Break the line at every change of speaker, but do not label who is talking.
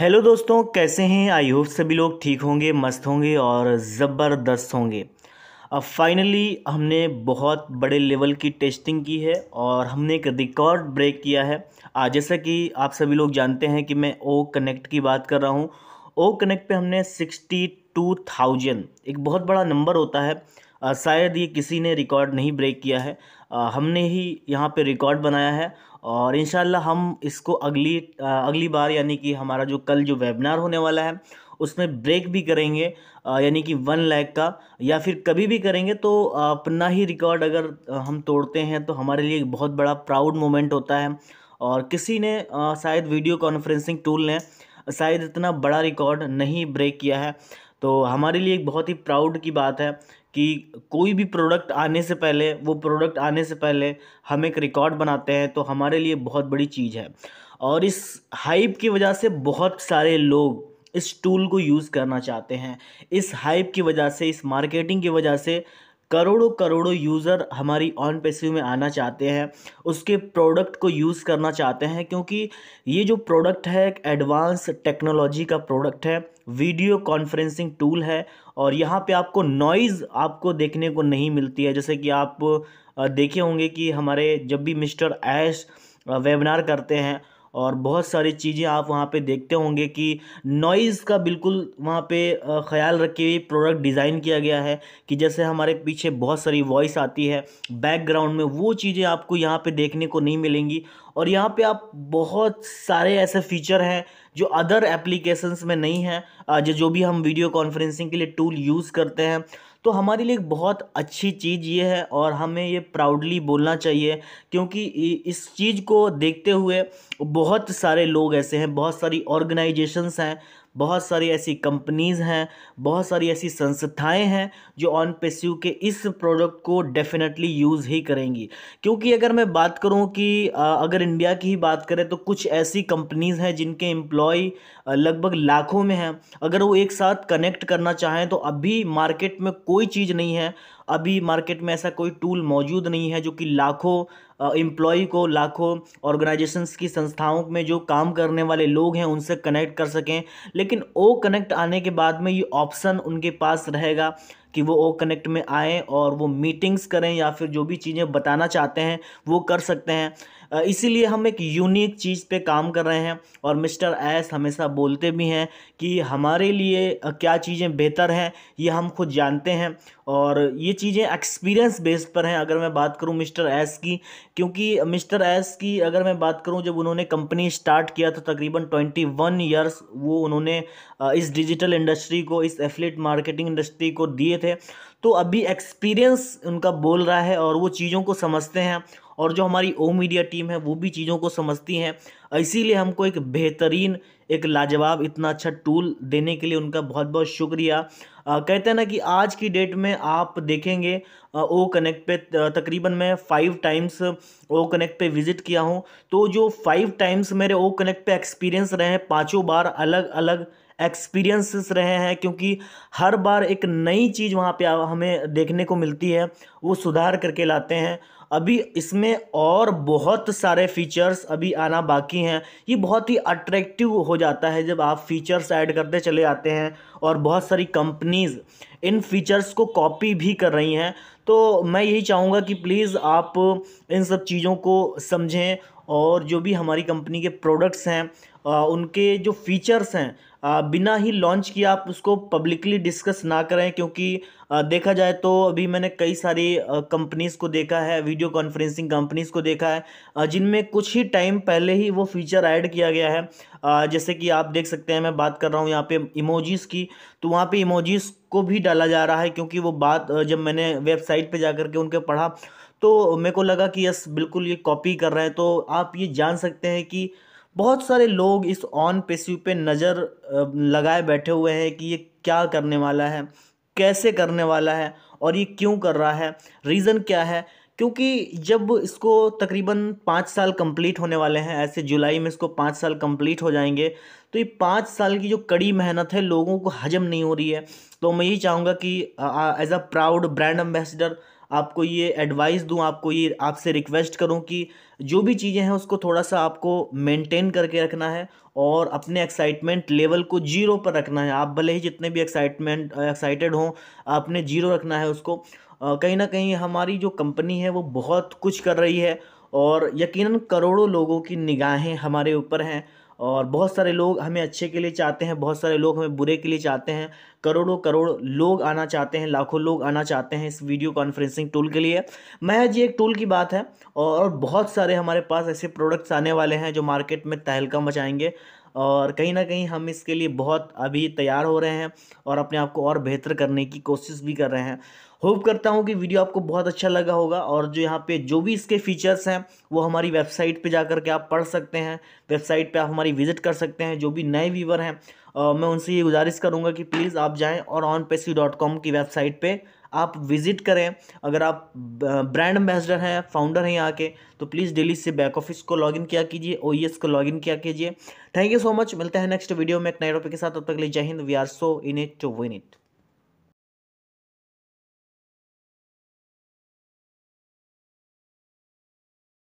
hello दोस्तों कैसे हैं आई होप सभी लोग ठीक होंगे मस्त होंगे और ज़बरदस्त होंगे अब फाइनली हमने बहुत बड़े लेवल की टेस्टिंग की है और हमने एक रिकॉर्ड ब्रेक किया है आज जैसा कि आप सभी लोग जानते हैं कि मैं ओ कनेक्ट की बात कर रहा हूँ ओ कनेक्ट पे हमने सिक्सटी टू थाउजेंड एक बहुत बड़ा नंबर होता है शायद ये किसी ने रिकॉर्ड नहीं ब्रेक किया है हमने ही यहाँ पे रिकॉर्ड बनाया है और इन हम इसको अगली अगली बार यानी कि हमारा जो कल जो वेबिनार होने वाला है उसमें ब्रेक भी करेंगे यानी कि वन लैक का या फिर कभी भी करेंगे तो अपना ही रिकॉर्ड अगर हम तोड़ते हैं तो हमारे लिए बहुत बड़ा प्राउड मोमेंट होता है और किसी ने शायद वीडियो कॉन्फ्रेंसिंग टूल ने शायद इतना बड़ा रिकॉर्ड नहीं ब्रेक किया है तो हमारे लिए एक बहुत ही प्राउड की बात है कि कोई भी प्रोडक्ट आने से पहले वो प्रोडक्ट आने से पहले हम एक रिकॉर्ड बनाते हैं तो हमारे लिए बहुत बड़ी चीज़ है और इस हाइप की वजह से बहुत सारे लोग इस टूल को यूज़ करना चाहते हैं इस हाइप की वजह से इस मार्केटिंग की वजह से करोड़ों करोड़ों यूज़र हमारी ऑन पेसिव में आना चाहते हैं उसके प्रोडक्ट को यूज़ करना चाहते हैं क्योंकि ये जो प्रोडक्ट है एक एडवांस टेक्नोलॉजी का प्रोडक्ट है वीडियो कॉन्फ्रेंसिंग टूल है और यहाँ पे आपको नॉइज़ आपको देखने को नहीं मिलती है जैसे कि आप देखे होंगे कि हमारे जब भी मिस्टर ऐश वेबिनार करते हैं और बहुत सारी चीज़ें आप वहाँ पे देखते होंगे कि नॉइज़ का बिल्कुल वहाँ पे ख्याल रखे हुए प्रोडक्ट डिज़ाइन किया गया है कि जैसे हमारे पीछे बहुत सारी वॉइस आती है बैकग्राउंड में वो चीज़ें आपको यहाँ पे देखने को नहीं मिलेंगी और यहाँ पे आप बहुत सारे ऐसे फीचर हैं जो अदर एप्लीकेशंस में नहीं है जो जो भी हम वीडियो कॉन्फ्रेंसिंग के लिए टूल यूज़ करते हैं तो हमारे लिए एक बहुत अच्छी चीज़ ये है और हमें ये प्राउडली बोलना चाहिए क्योंकि इस चीज़ को देखते हुए बहुत सारे लोग ऐसे हैं बहुत सारी ऑर्गेनाइजेशंस हैं बहुत सारी ऐसी कंपनीज़ हैं बहुत सारी ऐसी संस्थाएं हैं जो ऑन पेस्यू के इस प्रोडक्ट को डेफिनेटली यूज़ ही करेंगी क्योंकि अगर मैं बात करूं कि अगर इंडिया की ही बात करें तो कुछ ऐसी कंपनीज़ हैं जिनके एम्प्लॉय लगभग लाखों में हैं अगर वो एक साथ कनेक्ट करना चाहें तो अभी मार्केट में कोई चीज़ नहीं है अभी मार्केट में ऐसा कोई टूल मौजूद नहीं है जो कि लाखों एम्प्लॉय को लाखों ऑर्गेनाइजेशंस की संस्थाओं में जो काम करने वाले लोग हैं उनसे कनेक्ट कर सकें लेकिन ओ कनेक्ट आने के बाद में ये ऑप्शन उनके पास रहेगा कि वो ओ कनेक्ट में आएँ और वो मीटिंग्स करें या फिर जो भी चीज़ें बताना चाहते हैं वो कर सकते हैं इसीलिए हम एक यूनिक चीज़ पे काम कर रहे हैं और मिस्टर एस हमेशा बोलते भी हैं कि हमारे लिए क्या चीज़ें बेहतर हैं ये हम खुद जानते हैं और ये चीज़ें एक्सपीरियंस बेस्ड पर हैं अगर मैं बात करूँ मिस्टर एस की क्योंकि मिस्टर एस की अगर मैं बात करूँ जब उन्होंने कंपनी स्टार्ट किया तो तकरीबन ट्वेंटी वन ईयर्स वो उन्होंने इस डिजिटल इंडस्ट्री को इस एफलेट मार्केटिंग इंडस्ट्री को दिए थे तो अभी एक्सपीरियंस उनका बोल रहा है और वो चीज़ों को समझते हैं और जो हमारी ओ मीडिया टीम है वो भी चीज़ों को समझती हैं इसीलिए हमको एक बेहतरीन एक लाजवाब इतना अच्छा टूल देने के लिए उनका बहुत बहुत शुक्रिया आ, कहते हैं ना कि आज की डेट में आप देखेंगे ओ कनेक्ट पे तकरीबन मैं फ़ाइव टाइम्स ओ कनेक्ट पे विज़िट किया हूँ तो जो फाइव टाइम्स मेरे ओ कनेक्ट पे एक्सपीरियंस रहे हैं पाँचों बार अलग अलग एक्सपीरियंसेस रहे हैं क्योंकि हर बार एक नई चीज़ वहाँ पे हमें देखने को मिलती है वो सुधार करके लाते हैं अभी इसमें और बहुत सारे फीचर्स अभी आना बाकी हैं ये बहुत ही अट्रैक्टिव हो जाता है जब आप फीचर्स ऐड करते चले आते हैं और बहुत सारी कंपनीज़ इन फीचर्स को कॉपी भी कर रही हैं तो मैं यही चाहूँगा कि प्लीज़ आप इन सब चीज़ों को समझें और जो भी हमारी कंपनी के प्रोडक्ट्स हैं उनके जो फीचर्स हैं बिना ही लॉन्च किए आप उसको पब्लिकली डिस्कस ना करें क्योंकि देखा जाए तो अभी मैंने कई सारी कंपनीज़ को देखा है वीडियो कॉन्फ्रेंसिंग कंपनीज़ को देखा है जिनमें कुछ ही टाइम पहले ही वो फीचर ऐड किया गया है जैसे कि आप देख सकते हैं मैं बात कर रहा हूँ यहाँ पे इमोजीज़ की तो वहाँ पे इमोजीज़ को भी डाला जा रहा है क्योंकि वो बात जब मैंने वेबसाइट पे जा के उनके पढ़ा तो मेरे को लगा कि यस बिल्कुल ये कॉपी कर रहा है तो आप ये जान सकते हैं कि बहुत सारे लोग इस ऑन पेसिव पे नज़र लगाए बैठे हुए हैं कि ये क्या करने वाला है कैसे करने वाला है और ये क्यों कर रहा है रीज़न क्या है क्योंकि जब इसको तकरीबन पाँच साल कंप्लीट होने वाले हैं ऐसे जुलाई में इसको पाँच साल कंप्लीट हो जाएंगे तो ये पाँच साल की जो कड़ी मेहनत है लोगों को हजम नहीं हो रही है तो मैं यही चाहूँगा कि as a proud brand ambassador आपको ये एडवाइस दूँ आपको ये आपसे रिक्वेस्ट करूँ कि जो भी चीज़ें हैं उसको थोड़ा सा आपको मेंटेन करके रखना है और अपने एक्साइटमेंट लेवल को जीरो पर रखना है आप भले ही जितने भी एक्साइटमेंट एक्साइटेड हों आपने जीरो रखना है उसको कहीं ना कहीं हमारी जो कंपनी है वो बहुत कुछ कर रही है और यकीनन करोड़ों लोगों की निगाहें हमारे ऊपर हैं और बहुत सारे लोग हमें अच्छे के लिए चाहते हैं बहुत सारे लोग हमें बुरे के लिए चाहते हैं करोड़ों करोड़ लोग आना चाहते हैं लाखों लोग आना चाहते हैं इस वीडियो कॉन्फ्रेंसिंग टूल के लिए महज ये एक टूल की बात है और बहुत सारे हमारे पास ऐसे प्रोडक्ट्स आने वाले हैं जो मार्केट में तहलका मचाएंगे और कहीं ना कहीं हम इसके लिए बहुत अभी तैयार हो रहे हैं और अपने आप को और बेहतर करने की कोशिश भी कर रहे हैं होप करता हूँ कि वीडियो आपको बहुत अच्छा लगा होगा और जो यहाँ पे जो भी इसके फीचर्स हैं वो हमारी वेबसाइट पे जाकर के आप पढ़ सकते हैं वेबसाइट पे आप हमारी विजिट कर सकते हैं जो भी नए व्यूवर हैं मैं उनसे ये गुजारिश करूँगा कि प्लीज़ आप जाएँ और ऑन की वेबसाइट पर आप विज़िट करें अगर आप ब्रांड एम्बेसडर हैं फाउंडर हैं यहाँ के तो प्लीज़ डेली से बैक ऑफिस को लॉगिन किया कीजिए ओ e को लॉगिन किया कीजिए थैंक यू सो मच मिलते हैं नेक्स्ट वीडियो में एक नए टॉपिक के साथ तब तक ले जय हिंद we are so in it to win it